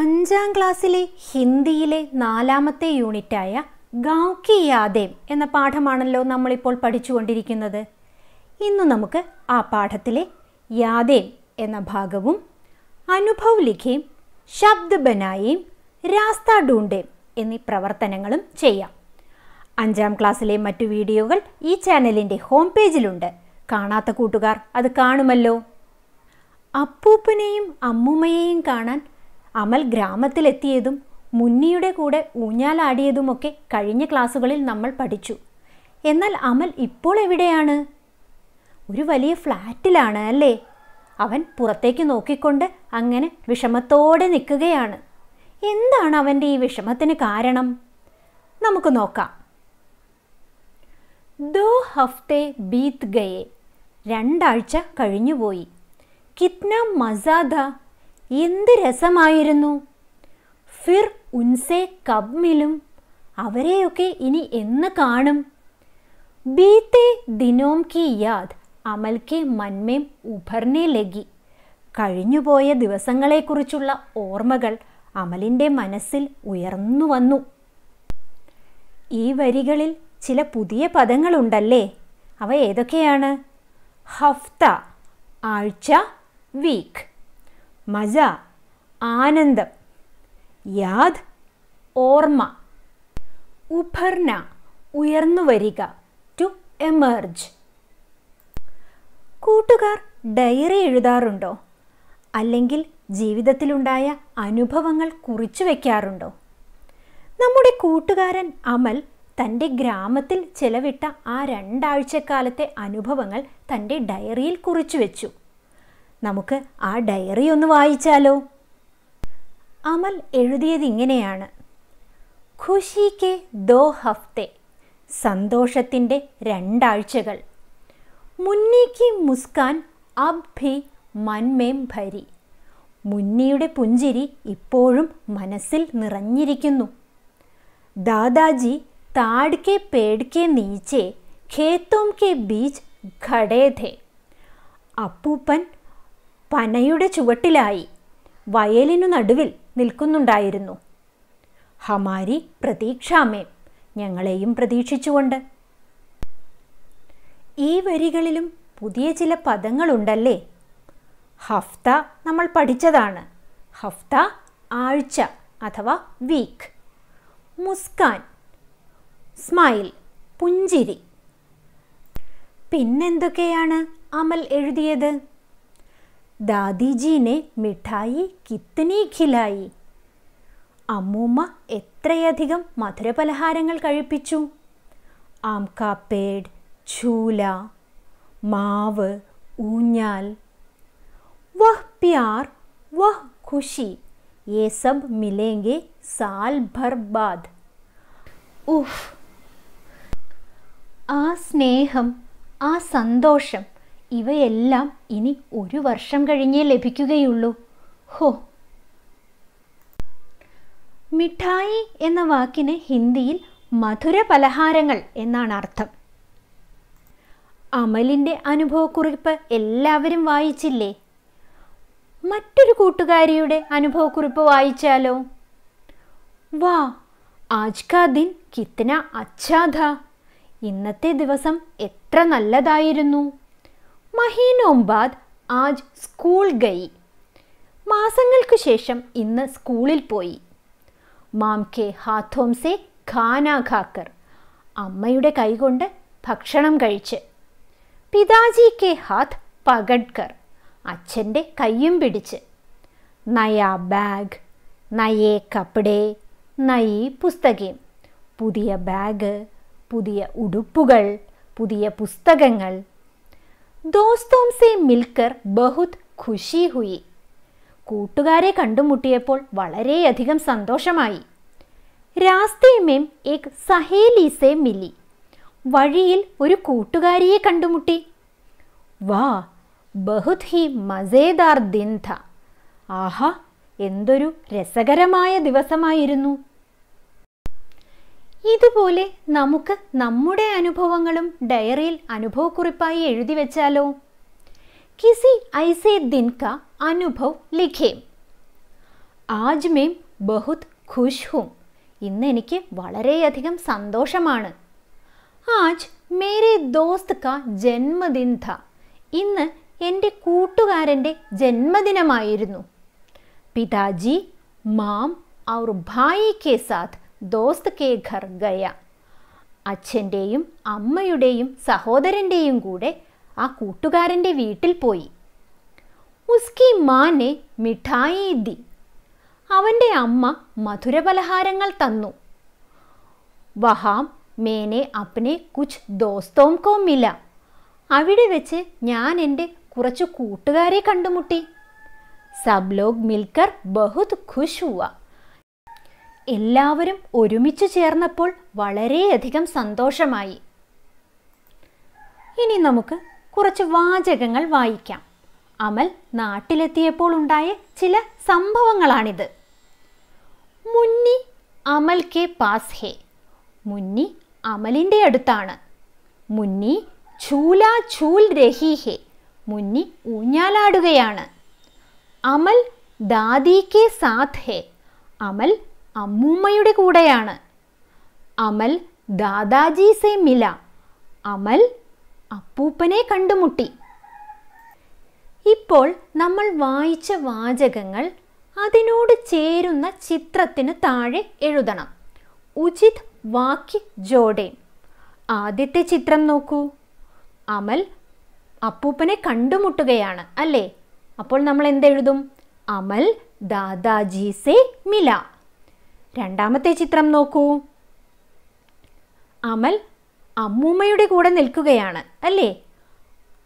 അഞ്ചാം ക്ലാസ്സിലെ ഹിന്ദിയിലെ നാലാമത്തെ യൂണിറ്റായ ഗാവ് കി യാദേം എന്ന പാഠമാണല്ലോ നമ്മളിപ്പോൾ പഠിച്ചുകൊണ്ടിരിക്കുന്നത് ഇന്ന് നമുക്ക് ആ പാഠത്തിലെ യാദേം എന്ന ഭാഗവും അനുഭവ് ലിഖേം ശബ്ദ ബനായേം രാസ്ത ഡൂണ്ടേം എന്നീ പ്രവർത്തനങ്ങളും ചെയ്യാം അഞ്ചാം ക്ലാസ്സിലെ മറ്റു വീഡിയോകൾ ഈ ചാനലിൻ്റെ ഹോം പേജിലുണ്ട് കാണാത്ത കൂട്ടുകാർ അത് കാണുമല്ലോ അപ്പൂപ്പനെയും അമ്മൂമ്മയെയും കാണാൻ അമൽ ഗ്രാമത്തിലെത്തിയതും മുന്നിയുടെ കൂടെ ഊഞ്ഞാലാടിയതുമൊക്കെ കഴിഞ്ഞ ക്ലാസ്സുകളിൽ നമ്മൾ പഠിച്ചു എന്നാൽ അമൽ ഇപ്പോൾ എവിടെയാണ് ഒരു വലിയ ഫ്ലാറ്റിലാണ് അല്ലേ അവൻ പുറത്തേക്ക് നോക്കിക്കൊണ്ട് അങ്ങനെ വിഷമത്തോടെ നിൽക്കുകയാണ് എന്താണ് അവൻ്റെ ഈ വിഷമത്തിന് കാരണം നമുക്ക് നോക്കാം ദോ ഹഫ്തെ ബീത്ത് ഗയെ രണ്ടാഴ്ച കഴിഞ്ഞുപോയി കിത്ന മസാദ എന്ത് രസമായിരുന്നു ഫിർ ഉൻസെ കബ് മിലും അവരെയൊക്കെ ഇനി എന്ന് കാണും ബീത്തെ ദിനോം കി യാദ് അമൽക്കെ മന്മേം ഉഭർനെ ലഗി കഴിഞ്ഞുപോയ ദിവസങ്ങളെക്കുറിച്ചുള്ള ഓർമ്മകൾ അമലിൻ്റെ മനസ്സിൽ ഉയർന്നു വന്നു ഈ വരികളിൽ ചില പുതിയ പദങ്ങളുണ്ടല്ലേ അവ ഏതൊക്കെയാണ് ഹഫ്ത ആഴ്ച വീക്ക് മജ ആനന്ദം യാദ് ഓർമ്മ ഉഭർന ഉയർന്നു വരിക ടു എമർജ് കൂട്ടുകാർ ഡയറി എഴുതാറുണ്ടോ അല്ലെങ്കിൽ ജീവിതത്തിലുണ്ടായ അനുഭവങ്ങൾ കുറിച്ചു വയ്ക്കാറുണ്ടോ നമ്മുടെ കൂട്ടുകാരൻ അമൽ തൻ്റെ ഗ്രാമത്തിൽ ചെലവിട്ട ആ രണ്ടാഴ്ചക്കാലത്തെ അനുഭവങ്ങൾ തൻ്റെ ഡയറിയിൽ കുറിച്ചു വെച്ചു നമുക്ക് ആ ഡയറി ഒന്ന് വായിച്ചാലോ അമൽ എഴുതിയത് ഇങ്ങനെയാണ് ഖുഷി കെ ദോ ഹഫ്തെ സന്തോഷത്തിൻ്റെ രണ്ടാഴ്ചകൾ മുന്നിക്ക് മുസ്കാൻ അബ് ഭി മന്മേം ഭരി മുന്നിയുടെ പുഞ്ചിരി ഇപ്പോഴും മനസ്സിൽ നിറഞ്ഞിരിക്കുന്നു ദാദാജി താഡ് കെ നീച്ചേ ഖേത്തോം കെ ബീച്ച് ഘടേധേ അപ്പൂപ്പൻ പനയുടെ ചുവട്ടിലായി വയലിനു നടുവിൽ നിൽക്കുന്നുണ്ടായിരുന്നു ഹമാരി പ്രതീക്ഷാമേ ഞങ്ങളെയും പ്രതീക്ഷിച്ചുകൊണ്ട് ഈ വരികളിലും പുതിയ ചില പദങ്ങളുണ്ടല്ലേ ഹഫ്ത നമ്മൾ പഠിച്ചതാണ് ഹഫ്ത ആഴ്ച അഥവാ വീക്ക് മുസ്കാൻ സ്മൈൽ പുഞ്ചിരി പിന്നെന്തൊക്കെയാണ് അമൽ എഴുതിയത് दादी जी ने മിഠായി കിത്തനി ഖിലായി അമ്മൂമ്മ എത്രയധികം മധുരപലഹാരങ്ങൾ കഴിപ്പിച്ചു ആംകാപ്പേഡ് ചൂല മാവ് ഊഞ്ഞാൽ വഹ് പ്യാർ വഹ് ഖുഷി ये सब मिलेंगे साल भर बाद ഉഫ് ആ സ്നേഹം ആ സന്തോഷം ഇവയെല്ലാം ഇനി ഒരു വർഷം കഴിഞ്ഞേ ലഭിക്കുകയുള്ളൂ ഹോ മിഠായി എന്ന വാക്കിന് ഹിന്ദിയിൽ മധുര പലഹാരങ്ങൾ എന്നാണ് അർത്ഥം അമലിൻ്റെ അനുഭവക്കുറിപ്പ് എല്ലാവരും വായിച്ചില്ലേ മറ്റൊരു കൂട്ടുകാരിയുടെ അനുഭവക്കുറിപ്പ് വായിച്ചാലോ വാ ആജ് കാ ദിൻ കിത്തന അച്ഛാധ ഇന്നത്തെ ദിവസം എത്ര നല്ലതായിരുന്നു മഹീനോം ബാദ് ആജ് സ്കൂൾ ഗയി മാസങ്ങൾക്കു ശേഷം ഇന്ന് സ്കൂളിൽ പോയി മാം കെ ഹാഥോം സെ ഖാന ഖാക്കർ അമ്മയുടെ കൈകൊണ്ട് ഭക്ഷണം കഴിച്ച് പിതാജി കെ ഹാത്ത് പകഡ്കർ അച്ഛൻ്റെ കൈയും പിടിച്ച് നയാ ബാഗ് നയേ കപ്പടേ നയി പുസ്തകം പുതിയ ബാഗ് പുതിയ ഉടുപ്പുകൾ പുതിയ പുസ്തകങ്ങൾ ദോസ്തോം സെ മിൽക്കർ ബഹുത് ഖുഷി ഹുയി കൂട്ടുകാരെ കണ്ടുമുട്ടിയപ്പോൾ വളരെയധികം സന്തോഷമായി രാസ്തേമേം ഏക് സഹേലി സെ മിലി വഴിയിൽ ഒരു കൂട്ടുകാരിയെ കണ്ടുമുട്ടി വാ ബഹുത് ഹി മസേദാർ ദിന്ധ ആഹാ എന്തൊരു രസകരമായ ദിവസമായിരുന്നു ഇതുപോലെ നമുക്ക് നമ്മുടെ അനുഭവങ്ങളും ഡയറിയിൽ അനുഭവക്കുറിപ്പായി എഴുതി വെച്ചാലോ കിസി ഐസേ ദിൻ കാ അനുഭവ് ലിഖേം ആജ് മേം ബഹുത് ഖുഷ് ഹും ഇന്ന് എനിക്ക് വളരെയധികം സന്തോഷമാണ് ആജ് മേരെ ദോസ്ത് കാ ജന്മദിൻ ഥ ഇന്ന് എൻ്റെ കൂട്ടുകാരൻ്റെ ജന്മദിനമായിരുന്നു പിതാജി മാം ഔർ ഭായി കെ സാത്ത് ദോസ്ത് കെ ഘർ ഗയ അച്ഛൻ്റെയും അമ്മയുടെയും സഹോദരൻ്റെയും കൂടെ ആ കൂട്ടുകാരൻ്റെ വീട്ടിൽ പോയി ഉസ്കി മാനെ മിഠായി ദി അവൻ്റെ അമ്മ മധുരപലഹാരങ്ങൾ തന്നു വഹാം മേനെ അപ്നെ കുച്ച് ദോസ്തോം കോ മില അവിടെ വെച്ച് ഞാൻ എൻ്റെ കുറച്ച് കൂട്ടുകാരെ കണ്ടുമുട്ടി സബ്ലോഗ് മിൽക്കർ ബഹുത് ഖുഷ് ഹുവ എല്ലാവരും ഒരുമിച്ച് ചേർന്നപ്പോൾ വളരെയധികം സന്തോഷമായി ഇനി നമുക്ക് കുറച്ച് വാചകങ്ങൾ വായിക്കാം അമൽ നാട്ടിലെത്തിയപ്പോൾ ഉണ്ടായ ചില സംഭവങ്ങളാണിത് മുന്നി അമൽ കെ പാസ് ഹേ മുന്നി അമലിൻ്റെ അടുത്താണ് മുന്നി ഝൂല ഝൂൽ രഹി ഹേ മുന്നി ഊഞ്ഞാലാടുകയാണ് അമൽ ദാദി കെ സാത് ഹേ അമൽ അമ്മൂമ്മയുടെ കൂടെയാണ് അമൽ ദാദാജി സെ മില അമൽ അപ്പൂപ്പനെ കണ്ടുമുട്ടി ഇപ്പോൾ നമ്മൾ വായിച്ച വാചകങ്ങൾ അതിനോട് ചേരുന്ന ചിത്രത്തിന് താഴെ എഴുതണം ഉചിത് വാക്യ ജോഡേ ആദ്യത്തെ ചിത്രം നോക്കൂ അമൽ അപ്പൂപ്പനെ കണ്ടുമുട്ടുകയാണ് അല്ലേ അപ്പോൾ നമ്മൾ എന്തെഴുതും അമൽ ദാദാജി സെ മില രണ്ടാമത്തെ ചിത്രം നോക്കൂ അമൽ അമ്മൂമ്മയുടെ കൂടെ നിൽക്കുകയാണ് അല്ലേ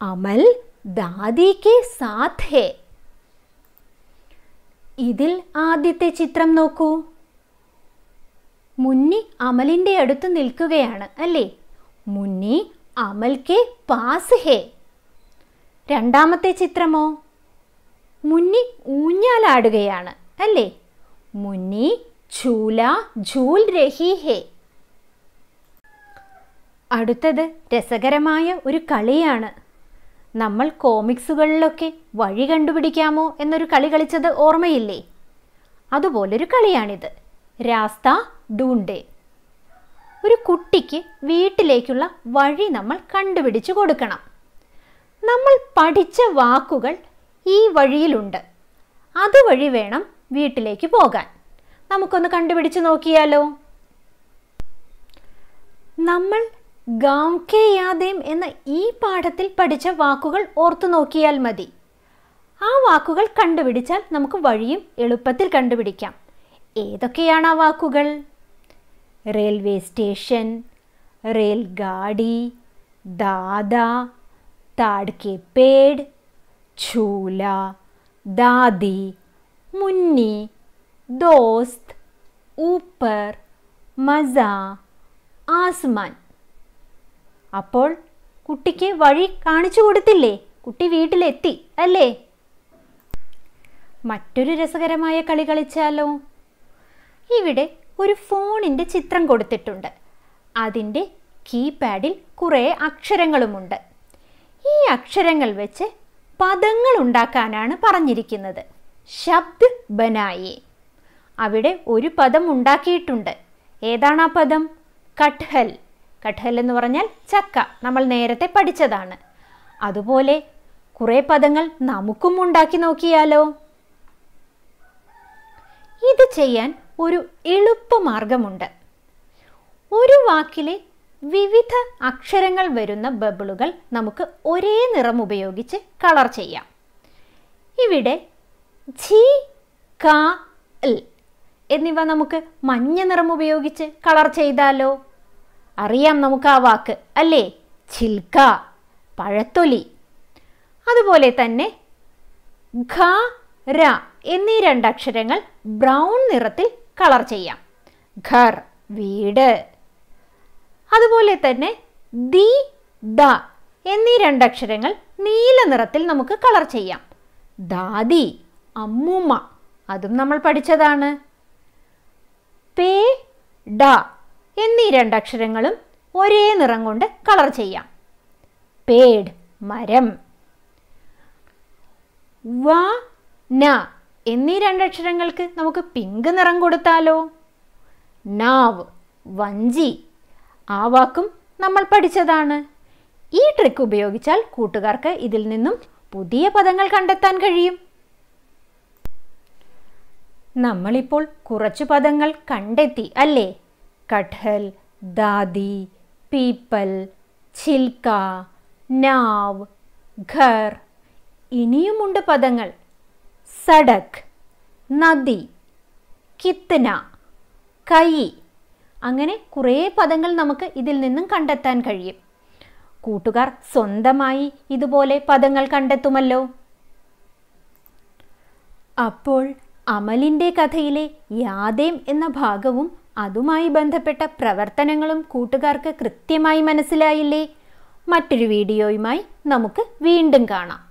അമൽ ദാദിക്ക് സാഥേ ഇതിൽ ആദ്യത്തെ ചിത്രം നോക്കൂ മുന്നി അമലിൻ്റെ അടുത്ത് നിൽക്കുകയാണ് അല്ലേ മുന്നി അമൽക്ക് പാസ് ഹേ രണ്ടാമത്തെ ചിത്രമോ മുന്നി ഊഞ്ഞാലാടുകയാണ് അല്ലേ മുന്നി ചൂലാ ഝൂൽ രഹി ഹേ അടുത്തത് രസകരമായ ഒരു കളിയാണ് നമ്മൾ കോമിക്സുകളിലൊക്കെ വഴി കണ്ടുപിടിക്കാമോ എന്നൊരു കളി കളിച്ചത് ഓർമ്മയില്ലേ അതുപോലൊരു കളിയാണിത് രാസ്ത ഡൂണ്ടേ ഒരു കുട്ടിക്ക് വീട്ടിലേക്കുള്ള വഴി നമ്മൾ കണ്ടുപിടിച്ചു കൊടുക്കണം നമ്മൾ പഠിച്ച വാക്കുകൾ ഈ വഴിയിലുണ്ട് അതുവഴി വേണം വീട്ടിലേക്ക് പോകാൻ നമുക്കൊന്ന് കണ്ടുപിടിച്ച് നോക്കിയാലോ നമ്മൾ ഗാം യാദേം എന്ന ഈ പാഠത്തിൽ പഠിച്ച വാക്കുകൾ ഓർത്തു നോക്കിയാൽ മതി ആ വാക്കുകൾ കണ്ടുപിടിച്ചാൽ നമുക്ക് വഴിയും എളുപ്പത്തിൽ കണ്ടുപിടിക്കാം ഏതൊക്കെയാണ് ആ വാക്കുകൾ റെയിൽവേ സ്റ്റേഷൻ റെയിൽ ഗാഡി ദാദ താഡ്കെ പേഡ് ചൂല ദാദി മുന്നി दोस्त ഊപ്പർ മസ ആസ്മാൻ അപ്പോൾ കുട്ടിക്ക് വഴി കാണിച്ചു കൊടുത്തില്ലേ കുട്ടി വീട്ടിലെത്തി അല്ലേ മറ്റൊരു രസകരമായ കളി കളിച്ചാലോ ഇവിടെ ഒരു ഫോണിൻ്റെ ചിത്രം കൊടുത്തിട്ടുണ്ട് അതിൻ്റെ കീപാഡിൽ കുറേ അക്ഷരങ്ങളുമുണ്ട് ഈ അക്ഷരങ്ങൾ വെച്ച് പദങ്ങൾ ഉണ്ടാക്കാനാണ് പറഞ്ഞിരിക്കുന്നത് ശബ്ദ് ബനായേ അവിടെ ഒരു പദം ഉണ്ടാക്കിയിട്ടുണ്ട് ഏതാണ് ആ പദം കട്ട്ഹൽ കട്ട്ഹൽ എന്ന് പറഞ്ഞാൽ ചക്ക നമ്മൾ നേരത്തെ പഠിച്ചതാണ് അതുപോലെ കുറേ പദങ്ങൾ നമുക്കും ഉണ്ടാക്കി നോക്കിയാലോ ഇത് ചെയ്യാൻ ഒരു മാർഗമുണ്ട് ഒരു വാക്കിലെ വിവിധ അക്ഷരങ്ങൾ വരുന്ന ബബിളുകൾ നമുക്ക് ഒരേ നിറം ഉപയോഗിച്ച് കളർ ചെയ്യാം ഇവിടെ ജി ക എന്നിവ നമുക്ക് മഞ്ഞ നിറം ഉപയോഗിച്ച് കളർ ചെയ്താലോ അറിയാം നമുക്ക് ആ വാക്ക് അല്ലേ ചിൽക്ക പഴത്തൊലി അതുപോലെ തന്നെ ഘ ര എന്നീ രണ്ടക്ഷരങ്ങൾ ബ്രൗൺ നിറത്തിൽ കളർ ചെയ്യാം ഘർ വീട് അതുപോലെ തന്നെ ദി ദ എന്നീ രണ്ടക്ഷരങ്ങൾ നീല നിറത്തിൽ നമുക്ക് കളർ ചെയ്യാം ദാദി അമ്മൂമ്മ അതും നമ്മൾ പഠിച്ചതാണ് പേ ഡ എന്നീ രണ്ടക്ഷരങ്ങളും ഒരേ നിറം കൊണ്ട് കളർ ചെയ്യാം പേഡ് മരം വ ന എന്നീ രണ്ടക്ഷരങ്ങൾക്ക് നമുക്ക് പിങ്ക് നിറം കൊടുത്താലോ നാവ് വഞ്ചി ആ വാക്കും നമ്മൾ പഠിച്ചതാണ് ഈ ട്രിക്ക് ഉപയോഗിച്ചാൽ കൂട്ടുകാർക്ക് ഇതിൽ നിന്നും പുതിയ പദങ്ങൾ കണ്ടെത്താൻ കഴിയും നമ്മളിപ്പോൾ കുറച്ചു പദങ്ങൾ കണ്ടെത്തി അല്ലേ കഠൽ ദാദി പീപ്പൽ ചിൽക്ക നാവ് ഖർ ഇനിയുമുണ്ട് പദങ്ങൾ സടക് നദി കിത്തന കൈ അങ്ങനെ കുറേ പദങ്ങൾ നമുക്ക് ഇതിൽ നിന്നും കണ്ടെത്താൻ കഴിയും കൂട്ടുകാർ സ്വന്തമായി ഇതുപോലെ പദങ്ങൾ കണ്ടെത്തുമല്ലോ അപ്പോൾ അമലിൻ്റെ കഥയിലെ യാദേം എന്ന ഭാഗവും അതുമായി ബന്ധപ്പെട്ട പ്രവർത്തനങ്ങളും കൂട്ടുകാർക്ക് കൃത്യമായി മനസ്സിലായില്ലേ മറ്റൊരു വീഡിയോയുമായി നമുക്ക് വീണ്ടും കാണാം